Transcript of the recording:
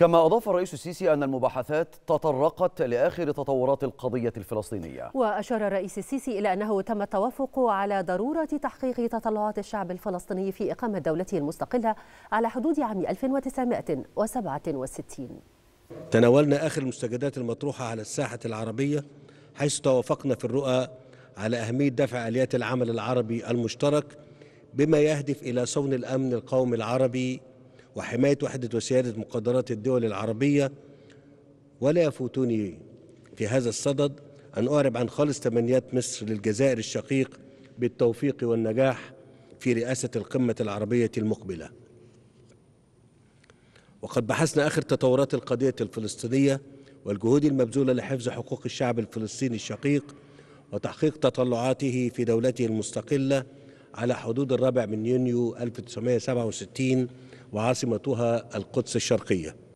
كما أضاف الرئيس السيسي أن المباحثات تطرقت لآخر تطورات القضية الفلسطينية وأشار الرئيس السيسي إلى أنه تم التوافق على ضرورة تحقيق تطلعات الشعب الفلسطيني في إقامة دولته المستقلة على حدود عام 1967 تناولنا آخر المستجدات المطروحة على الساحة العربية حيث توافقنا في الرؤى على أهمية دفع آليات العمل العربي المشترك بما يهدف إلى صون الأمن القومي العربي وحماية وحدة وسيادة مقدرات الدول العربية ولا يفوتني في هذا الصدد أن أعرب عن خالص تمنيات مصر للجزائر الشقيق بالتوفيق والنجاح في رئاسة القمة العربية المقبلة وقد بحثنا آخر تطورات القضية الفلسطينية والجهود المبذولة لحفظ حقوق الشعب الفلسطيني الشقيق وتحقيق تطلعاته في دولته المستقلة على حدود الرابع من يونيو 1967 وعاصمتها القدس الشرقيه